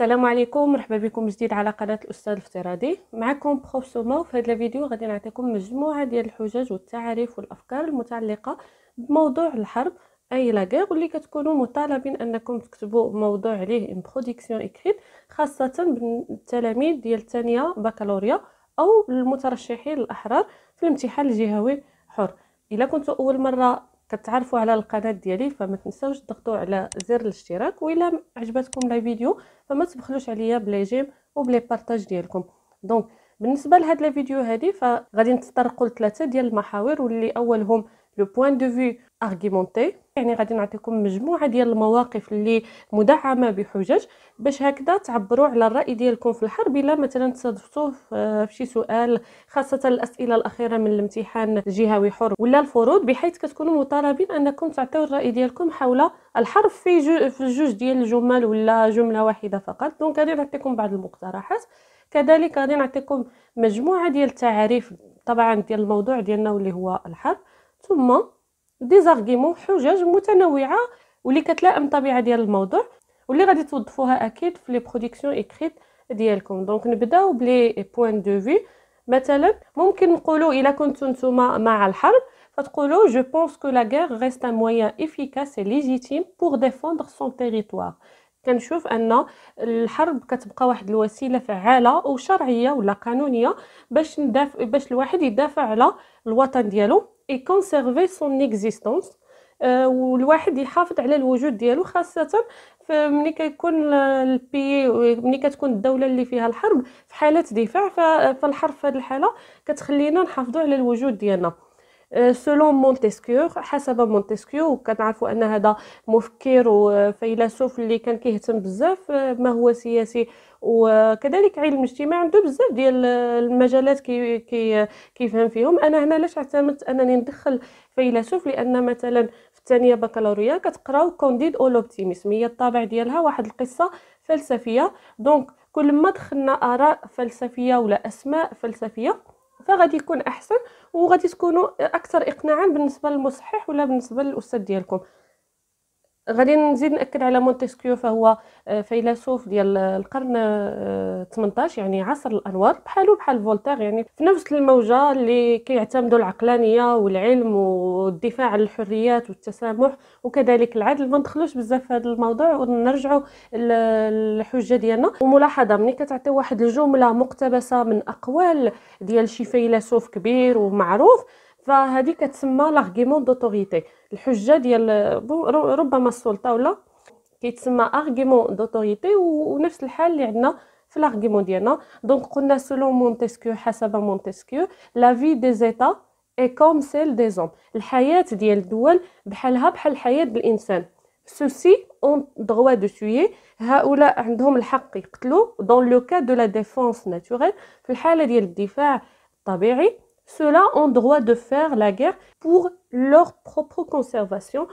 السلام عليكم مرحبا بكم جديد على قناه الاستاذ الافتراضي معكم بروف سوما وفي هذا الفيديو غادي نعطيكم مجموعه ديال الحجج والتعاريف والافكار المتعلقه بموضوع الحرب اي لاغير واللي كتكونوا مطالبين انكم تكتبوا موضوع عليه ان بروديكسيون اكريت خاصه بالتلاميذ ديال الثانيه بكالوريا او المترشحين الاحرار في الامتحان الجهوي حر الا كنتوا اول مره كتعرفوا على القناه ديالي فما تنساوش تضغطوا على زر الاشتراك والا عجبتكم لا فيديو فما تبخلوش عليا بلي جيم وبلي بارطاج ديالكم دونك بالنسبه لهاد لا فيديو هذه فغادي نتطرقوا لثلاثه ديال المحاور واللي اولهم لو بوين دو فيو ارغيمونتي يعني غادي نعطيكم مجموعه ديال المواقف اللي مدعمه بحجج باش هكذا تعبروا على الراي ديالكم في الحرب الا مثلا تصادفتوه في شي سؤال خاصه الاسئله الاخيره من الامتحان الجهوي حر ولا الفروض بحيث كتكونوا مطالبين انكم تعطيو الراي ديالكم حول الحرف في جو في جوج ديال الجمل ولا جمله واحده فقط دونك غادي نعطيكم بعض المقترحات كذلك غادي نعطيكم مجموعه ديال التعاريف طبعا ديال الموضوع ديالنا واللي هو الحرب ثم دي زارغيمون حجج متنوعه واللي كتلائم الطبيعه ديال الموضوع واللي غادي توظفوها اكيد في لي برودكسيون اكريت ديالكم دونك نبداو بلي بوين دو في مثلا ممكن نقولوا الا كنتو نتوما مع الحرب فتقولوا جو بونس كو لا غير ريست ان مويان افيكاس ليجيتيم بور ديفوندر سون تيريتوار كنشوف ان الحرب كتبقى واحد الوسيله فعاله وشرعيه ولا قانونيه باش ندافع باش الواحد يدافع على الوطن ديالو يكونسيرفي سون اكزيستونس والواحد يحافظ على الوجود ديالو خاصه ملي كيكون البي ملي كتكون الدوله اللي فيها الحرب في حاله دفاع فالحرب في هذه الحاله كتخلينا نحافظوا على الوجود ديالنا سولون euh, مونتسكيو حسب مونتسكيو وكنعرفوا ان هذا مفكر وفيلسوف اللي كان كيهتم بزاف آه، ما هو سياسي وكذلك علم الاجتماع عنده بزاف ديال المجالات كي كي كيفهم فيهم انا هنا علاش اعتمدت انني ندخل فيلسوف لان مثلا في الثانيه بكالوريا كتقراو كونديد او لوبتيميزم هي الطابع ديالها واحد القصه فلسفيه دونك كل ما دخلنا اراء فلسفيه ولا اسماء فلسفيه فغادي يكون احسن وغادي تكونوا اكثر اقناعا بالنسبه للمصحح ولا بالنسبه للاستاذ ديالكم غادي نزيد ناكد على مونتسكيو فهو آه، فيلسوف ديال القرن 18 آه، يعني عصر الانوار بحالو بحال فولتير يعني في نفس الموجه اللي كيعتمدوا العقلانيه والعلم والدفاع عن الحريات والتسامح وكذلك العدل ما ندخلوش بزاف في هذا الموضوع ونرجعوا للحجه ديالنا وملاحظه ملي كتعطي واحد الجمله مقتبسه من اقوال ديال شي فيلسوف كبير ومعروف فهذه كتسمى لارغيمون دوتوريتي الحجه ديال ربما السلطه ولا كيتسمى ارغيمون دوتوريتي ونفس الحال اللي عندنا في لارغيمون ديالنا دونك قلنا سولون مونتسكيو حسب مونتسكيو لا في دي زيتا اي كوم سيل دي زوم الحياه ديال الدول بحالها بحال الحياه الانسان سوسي اون دووا دو تويي هؤلاء عندهم الحق يقتلوا دون لو كا دو لا ديفونس ناتوريل في الحاله ديال الدفاع الطبيعي ceux-là ont droit de faire la guerre pour leur propre conservation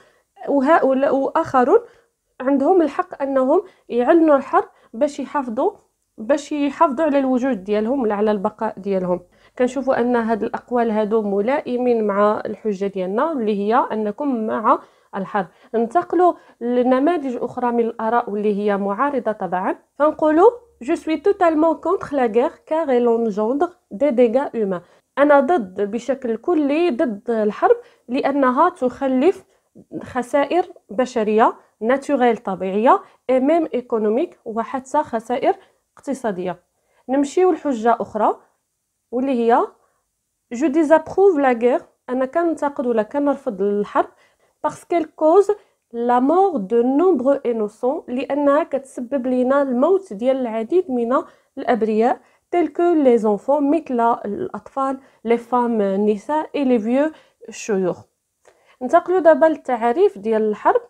وهؤلاء واخرون عندهم الحق انهم يعلنوا الحرب باش يحافظوا باش يحافظوا على الوجود ديالهم ولا على البقاء ديالهم كنشوفوا ان هاد الاقوال هادو ملائمين مع الحجه ديالنا اللي هي انكم مع الحرب ننتقلوا لنماذج اخرى من الاراء واللي هي معارضه طبعا فنقولوا جو سوي توتالمون كونتر لا غير كار اي لونجوندر دي ديغا هومان أنا ضد بشكل كلي ضد الحرب لأنها تخلف خسائر بشرية ناتوريل طبيعية ميم ايكونوميك وحتى خسائر اقتصادية نمشيو لحجة أخرى واللي هي جو ديزابروف لا غير أنا كنتقد ولا كنرفض الحرب باسكو كوز لا مور دو نومبرو انوسون لانها كتسبب لينا الموت ديال العديد من الابرياء tels que les enfants, مثل الأطفال, les femmes, النساء, euh, et les vieux, الشيوخ. ننتقلوا دابا للتعاريف ديال الحرب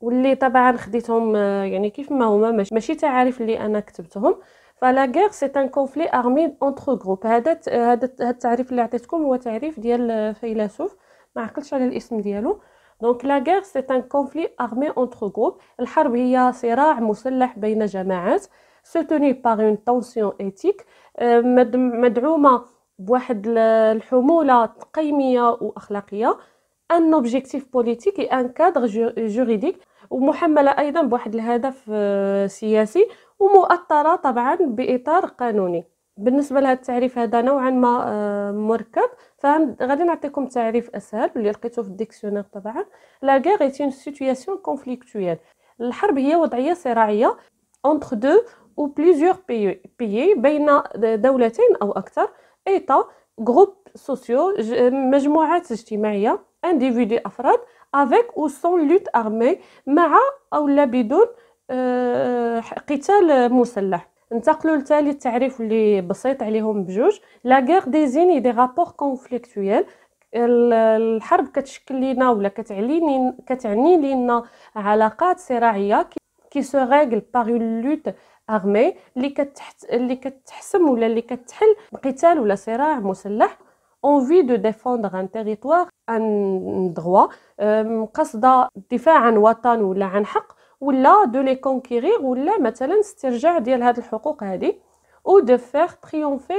واللي طبعا خديتهم آه، يعني كيف ما هما ماشي تعاريف اللي انا كتبتهم فلا غير سي ان كونفلي ارمي اونتر جروب هذا هذا التعريف اللي عطيتكم هو تعريف ديال آه، فيلسوف ما عقلتش على الاسم ديالو دونك لا غير سي ان كونفلي ارمي اونتر جروب الحرب هي صراع مسلح بين جماعات سوتوني باغ اون طونسيون ايتيك مدعومه بواحد الحموله تقيميه واخلاقيه ان اوبجيكتيف بوليتيك ان كادر جوريديك ومحمله ايضا بواحد الهدف سياسي ومؤطره طبعا باطار قانوني بالنسبه لهذا التعريف هذا نوعا ما مركب فغادي نعطيكم تعريف اسهل اللي لقيته في الديكسيونير طبعا لا غير اي اون سيتوياسيون كونفليكتويال الحرب هي وضعيه صراعيه اونتر دو ou plusieurs pays بين دولتين أو أكثر إيتا جروب سوسيو مجموعات اجتماعية individu أفراد avec ou sans lutte armée مع أو لا بدون آه، قتال مسلح ننتقلوا لتالي التعريف اللي بسيط عليهم بجوج لا غير ديزيني دي رابور كونفليكتويل الحرب كتشكل لينا ولا كتعني كتعني لينا علاقات صراعيه كي سو ريغل باغ لوت اغمي اللي كتحت اللي كتحسم ولا اللي كتحل قتال ولا صراع مسلح اون في دو ديفوندغ ان تيريتوار ان دغوا قصده الدفاع عن وطن ولا عن حق ولا دو لي كونكيرير ولا مثلا استرجاع ديال هاد الحقوق هادي او دو فيغ تريومفي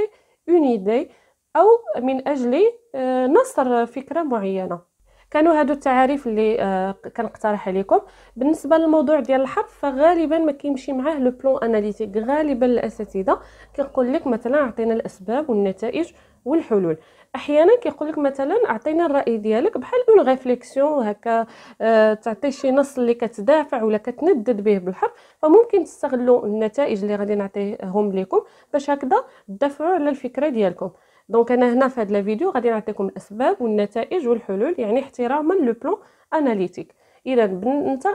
اون ايدي او من اجل أه، نصر فكره معينه كانوا هادو التعاريف اللي آه، كنقترح عليكم بالنسبه للموضوع ديال الحرف فغالبا ما كيمشي معاه لو بلون اناليتيك غالبا الاساتذه كيقول لك مثلا عطينا الاسباب والنتائج والحلول احيانا كيقول لك مثلا اعطينا الراي ديالك بحال اون ريفليكسيون هكا أه تعطي شي نص اللي كتدافع ولا كتندد به بالحرف فممكن تستغلوا النتائج اللي غادي نعطيهم لكم باش هكذا تدافعوا على الفكره ديالكم دونك انا هنا في هذا الفيديو غادي نعطيكم الاسباب والنتائج والحلول يعني احتراما لو بلون اناليتيك اذا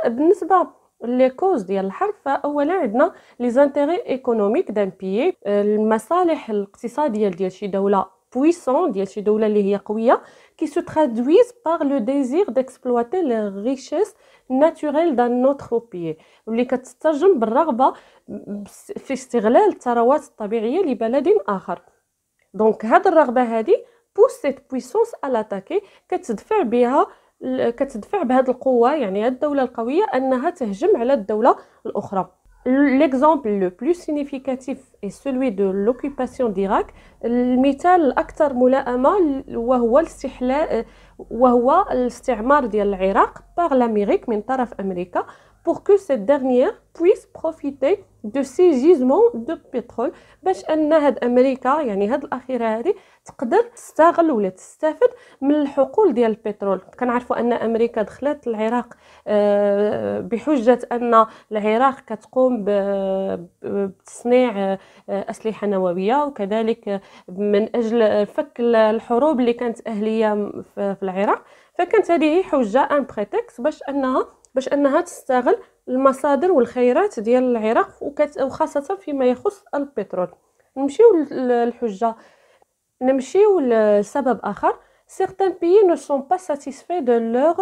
بالنسبه لي كوز ديال الحرب فاولا عندنا لي زانتيغي ايكونوميك دان بيي المصالح الاقتصاديه ديال شي دوله بويسون ديال شي دوله اللي هي قويه كي سو ترادويز باغ لو ديزير ديكسبلواتي لي ريشيس ناتوريل دان نوتر بيي واللي كتترجم بالرغبه في استغلال الثروات الطبيعيه لبلد اخر دونك هاد الرغبه هادي بوس سيت بويسونس الاتاكي كتدفع بها كتدفع بهاد القوه يعني هاد الدوله القويه انها تهجم على الدوله الاخرى ليكزامبل لو بلو سينيفيكاتيف اي سولوي دو لوكوباسيون ديراك المثال الأكثر ملائمة وهو الاستحلال وهو الاستعمار ديال العراق باغ لاميريك من طرف أمريكا pour que cette dernière puisse profiter de ces gisements de pétrole باش ان هاد امريكا يعني هاد الاخيره هادي تقدر تستغل ولا تستافد من الحقول ديال البترول كنعرفوا ان امريكا دخلت العراق آه، بحجه ان العراق كتقوم بتصنيع آه، اسلحه نوويه وكذلك من اجل فك الحروب اللي كانت اهليه في العراق فكانت هذه حجه ان بريتكس باش انها باش انها تستغل المصادر والخيرات ديال العراق وخاصه فيما يخص البترول نمشيو للحجه نمشيو لسبب اخر certains pays ne sont pas satisfaits de leurs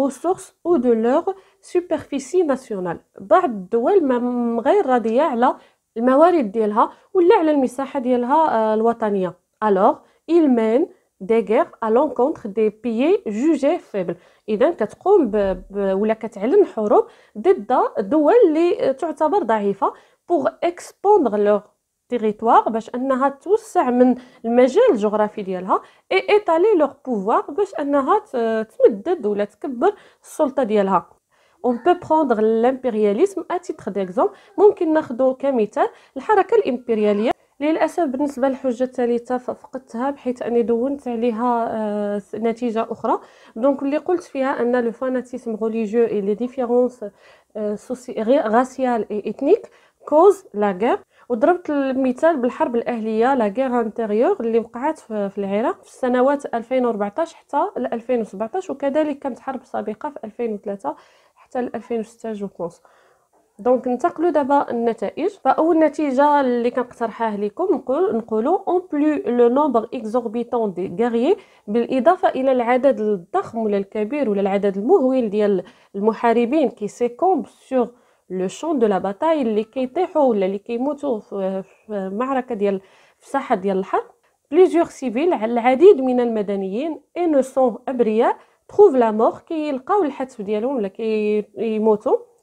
ressources ou de leur superficie nationale بعض الدول ما غير راضيه على الموارد ديالها ولا على المساحه ديالها آه، الوطنيه alors ils mènent دي غير الونكونتر دي بيي جوجي فيبل اذا كتقوم ب... ب... ولا كتعلن حروب ضد دول اللي تعتبر ضعيفه بوغ اكسبوندغ لوغ تيريتوار باش انها توسع من المجال الجغرافي ديالها اي ايطالي لوغ بوفوار باش انها تمدد ولا تكبر السلطه ديالها اون بو بروندغ لامبيرياليزم ا تيتر ديكزومبل ممكن ناخذو كمثال الحركه الامبرياليه للاسف بالنسبه للحجه الثالثه ففقدتها بحيث اني دونت عليها آه، نتيجه اخرى دونك اللي قلت فيها ان لو فاناتيزم ريليجيو اي لي ديفيرونس راسيال اي اثنيك كوز لا غير وضربت المثال بالحرب الاهليه لا غير انتيريور اللي وقعت في العراق في السنوات 2014 حتى 2017 وكذلك كانت حرب سابقه في 2003 حتى 2006 جو بونس دونك ننتقلوا دابا النتائج فاول نتيجه اللي كنقترحها لكم نقول نقولوا اون بلو لو نومبر اكزوربيتون دي غاريي بالاضافه الى العدد الضخم ولا الكبير ولا العدد المهول ديال المحاربين كي سيكومب سور لو شون دو لا باتاي اللي كيطيحوا ولا اللي كيموتوا في معركه ديال في ساحه ديال الحرب بليزيور سيفيل العديد من المدنيين سون ابرياء تخوف لا مور كيلقاو الحتف ديالهم ولا كيموتوا كي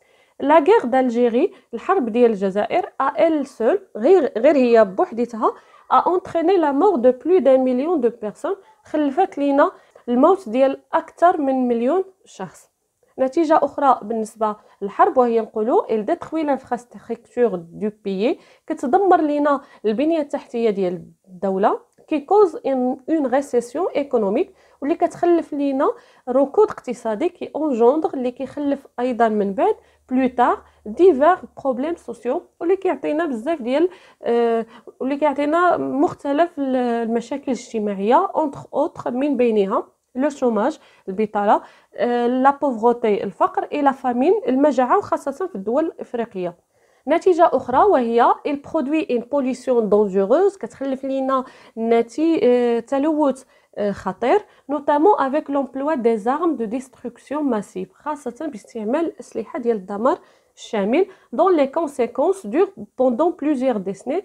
لا غير دالجيري الحرب ديال الجزائر ا ال سول غير غير هي بوحديتها ا entraîné لا مور دو بلو d'un مليون دو بيرسون خلفت لينا الموت ديال اكثر من مليون شخص نتيجة أخرى بالنسبة للحرب وهي نقولوا ال détruit l'infrastructure دو بيي كتدمر لينا البنية التحتية ديال الدولة كيكوز اون ريسيسيون ايكونوميك واللي كتخلف لينا ركود اقتصادي كي اونجوندغ اللي كيخلف ايضا من بعد بلو تار ديفير بروبليم سوسيو واللي كيعطينا بزاف ديال واللي كيعطينا مختلف المشاكل الاجتماعيه اونتر اوتر من بينها لو شوماج البطاله لا بوفغوتي الفقر الى فامين المجاعه وخاصه في الدول الافريقيه Il produit une pollution dangereuse, notamment avec l'emploi des armes de destruction massive, dont les conséquences durent pendant plusieurs décennies.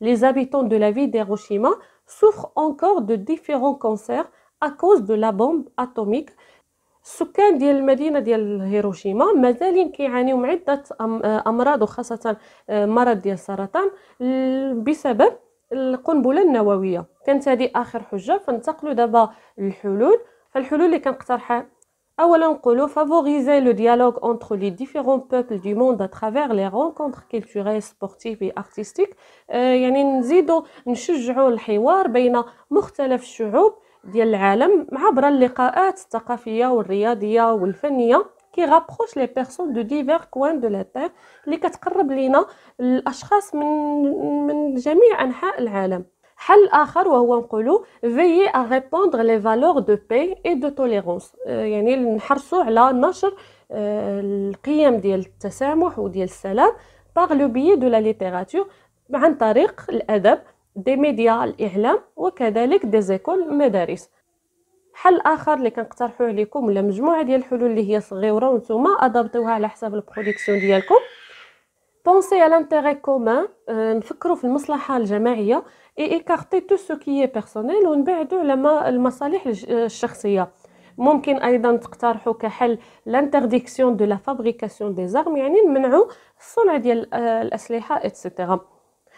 Les habitants de la ville d'Hiroshima souffrent encore de différents cancers à cause de la bombe atomique. السكان ديال المدينه ديال هيروشيما مازالين كيعانيو من عده امراض وخاصه آه، مرض ديال السرطان بسبب القنبله النوويه كانت هذه اخر حجه فانتقلوا دابا للحلول فالحلول اللي كنقترحها اولا نقولوا فافوريزي لو ديالوغ اونتر لي ديفيرون بوبل دو موند ا ترافير لي رونكونتر كولتوريل سبورتيف اي ارتستيك يعني نزيدو نشجعوا الحوار بين مختلف الشعوب ديال العالم عبر اللقاءات الثقافيه والرياضيه والفنيه كي غابروش لي بيرسون دو ديفير كوان دو لا تير اللي كتقرب لينا الاشخاص من من جميع انحاء العالم حل اخر وهو نقولوا فيي ا غيبوندغ لي فالور دو بي اي دو توليرونس يعني نحرصوا على نشر آه، القيم ديال التسامح وديال السلام باغ لو بيي دو لا ليتيراتور عن طريق الادب دي ميديا الاعلام وكذلك دي زيكول مدارس حل اخر اللي كنقترحوه لكم ولا مجموعه ديال الحلول اللي هي صغيره وانتم ادابطيوها على حساب البرودكسيون ديالكم بونسي على انتيغي كومان نفكروا في المصلحه الجماعيه اي ايكارتي تو سو كي بيرسونيل ونبعدوا على المصالح الشخصيه ممكن ايضا تقترحوا كحل لانتيرديكسيون دو لا فابريكاسيون دي زارم يعني نمنعوا الصنع ديال آه، الاسلحه اتسيتيرا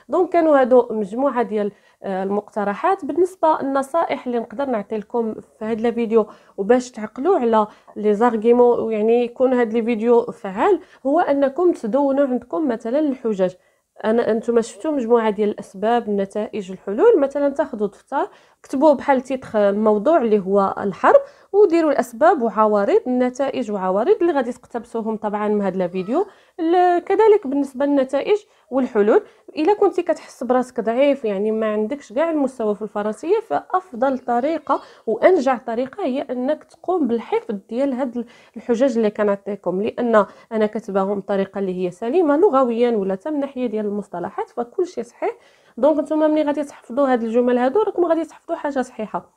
دونك كانوا هادو مجموعه ديال آه، المقترحات بالنسبه للنصائح اللي نقدر نعطي لكم في هذا الفيديو وباش تعقلوا على لي زارغيمون ويعني يكون هذا الفيديو فعال هو انكم تدونوا عندكم مثلا الحجج انا انتم شفتوا مجموعه ديال الاسباب النتائج الحلول مثلا تاخذوا دفتر كتبوا بحال تيتخ الموضوع اللي هو الحرب وديروا الاسباب وعوارض النتائج وعوارض اللي غادي تقتبسوهم طبعا من هذا الفيديو كذلك بالنسبه للنتائج والحلول الا كنتي كتحس براسك ضعيف يعني ما عندكش كاع المستوى في الفرنسيه فافضل طريقه وانجع طريقه هي انك تقوم بالحفظ ديال هاد الحجج اللي كنعطيكم لان انا كتباهم بطريقه اللي هي سليمه لغويا ولا حتى من ناحيه ديال المصطلحات فكل شيء صحيح دونك نتوما ملي غادي تحفظوا هاد الجمل هادو راكم غادي تحفظوا حاجه صحيحه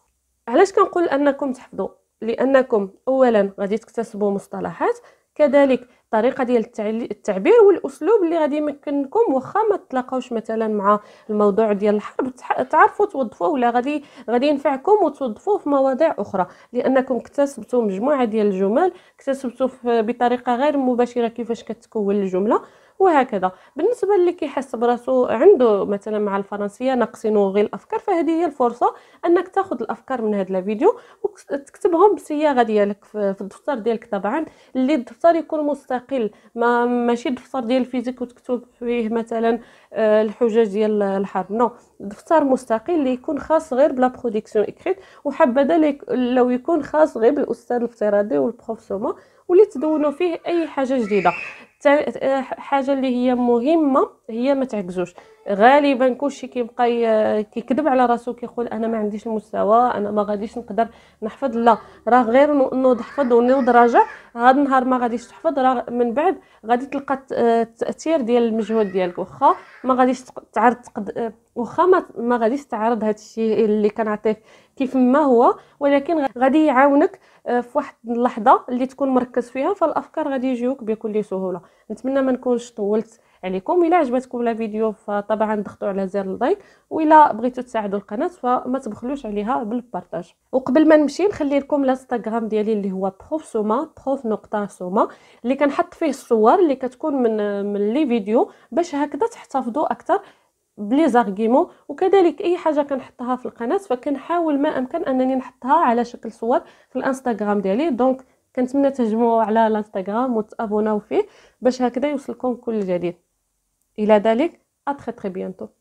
علاش كنقول انكم تحفظوا لانكم اولا غادي تكتسبوا مصطلحات كذلك طريقه ديال التعبير والاسلوب اللي غادي يمكنكم واخا ما تلاقاوش مثلا مع الموضوع ديال الحرب تعرفوا توظفوه ولا غادي غادي ينفعكم وتوظفوه في مواضيع اخرى لانكم اكتسبتوا مجموعه ديال الجمل اكتسبتوا بطريقه غير مباشره كيفاش كتكون الجمله وهكذا بالنسبه اللي كيحس براسو عنده مثلا مع الفرنسيه ناقصينو غير الافكار فهذه هي الفرصه انك تاخذ الافكار من هذا الفيديو وتكتبهم بالصياغه ديالك في الدفتر ديالك طبعا اللي الدفتر يكون مستقل ما ماشي الدفتر ديال الفيزيك وتكتب فيه مثلا آه، الحجج ديال الحرب نو دفتر مستقل اللي يكون خاص غير بلا برودكسيون اكريت وحبذا لو يكون خاص غير بالاستاذ الافتراضي والبروف سوما واللي تدونوا فيه اي حاجه جديده آه، حاجه اللي هي مهمه هي ما تعكزوش غالبا كلشي كيبقى آه، كيكذب على راسو كيقول انا ما عنديش المستوى انا ما غاديش نقدر نحفظ لا راه غير نوض حفظ ونوض راجع هاد النهار ما غاديش تحفظ راه من بعد غادي تلقى التاثير آه، ديال المجهود ديالك واخا ما غاديش تعرض واخا ما, غاديش تعرض هذا الشيء اللي كنعطيك كيف ما هو ولكن غادي يعاونك آه، في واحد اللحظه اللي تكون مركز فيها فالافكار غادي يجيوك بكل سهوله نتمنى ما نكونش طولت عليكم الا عجبتكم لا فيديو فطبعا ضغطوا على زر اللايك والا بغيتوا تساعدوا القناه فما تبخلوش عليها بالبارطاج وقبل ما نمشي نخلي لكم الانستغرام ديالي اللي هو بروف سوما بروف نقطه سوما اللي كنحط فيه الصور اللي كتكون من آه، من لي فيديو باش هكذا تحتفظوا اكثر بلي زارغيمون وكذلك اي حاجه كنحطها في القناه فكنحاول ما امكن انني نحطها على شكل صور في الانستغرام ديالي دونك كنتمنى تهجموا على الانستغرام وتابوناو فيه باش هكذا يوصلكم كل جديد الى ذلك تري تري بيانتو